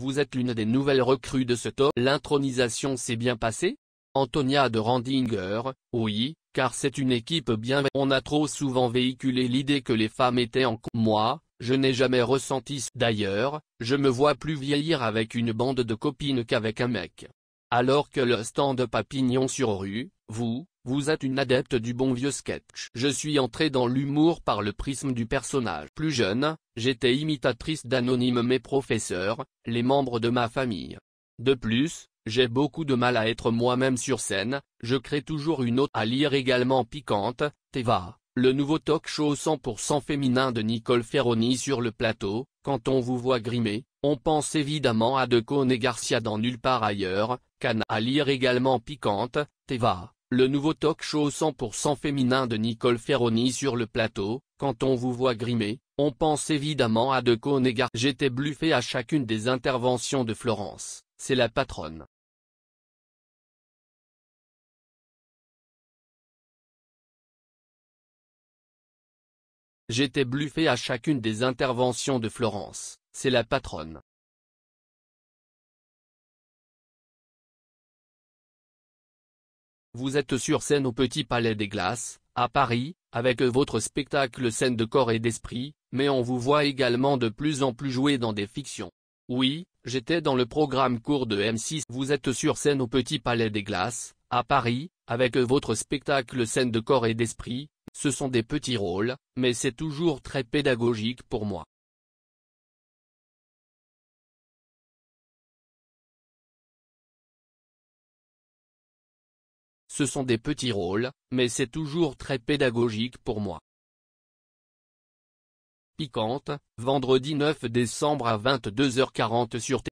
Vous êtes l'une des nouvelles recrues de ce top. L'intronisation s'est bien passée Antonia de Randinger, oui, car c'est une équipe bien... On a trop souvent véhiculé l'idée que les femmes étaient en... Moi, je n'ai jamais ressenti... D'ailleurs, je me vois plus vieillir avec une bande de copines qu'avec un mec. Alors que le stand Papignon sur rue, vous, vous êtes une adepte du bon vieux sketch. Je suis entré dans l'humour par le prisme du personnage. Plus jeune, j'étais imitatrice d'anonymes mes professeurs, les membres de ma famille. De plus, j'ai beaucoup de mal à être moi-même sur scène, je crée toujours une autre à lire également piquante, Teva, le nouveau talk show 100% féminin de Nicole Ferroni sur le plateau, quand on vous voit grimer, on pense évidemment à Decaune et Garcia dans Nulle part ailleurs, can à lire également piquante, Teva. Le nouveau talk show 100% féminin de Nicole Ferroni sur le plateau, quand on vous voit grimer, on pense évidemment à De J'étais bluffé à chacune des interventions de Florence, c'est la patronne. J'étais bluffé à chacune des interventions de Florence, c'est la patronne. Vous êtes sur scène au Petit Palais des Glaces, à Paris, avec votre spectacle scène de corps et d'esprit, mais on vous voit également de plus en plus jouer dans des fictions. Oui, j'étais dans le programme court de M6. Vous êtes sur scène au Petit Palais des Glaces, à Paris, avec votre spectacle scène de corps et d'esprit, ce sont des petits rôles, mais c'est toujours très pédagogique pour moi. Ce sont des petits rôles, mais c'est toujours très pédagogique pour moi. Piquante, vendredi 9 décembre à 22h40 sur T.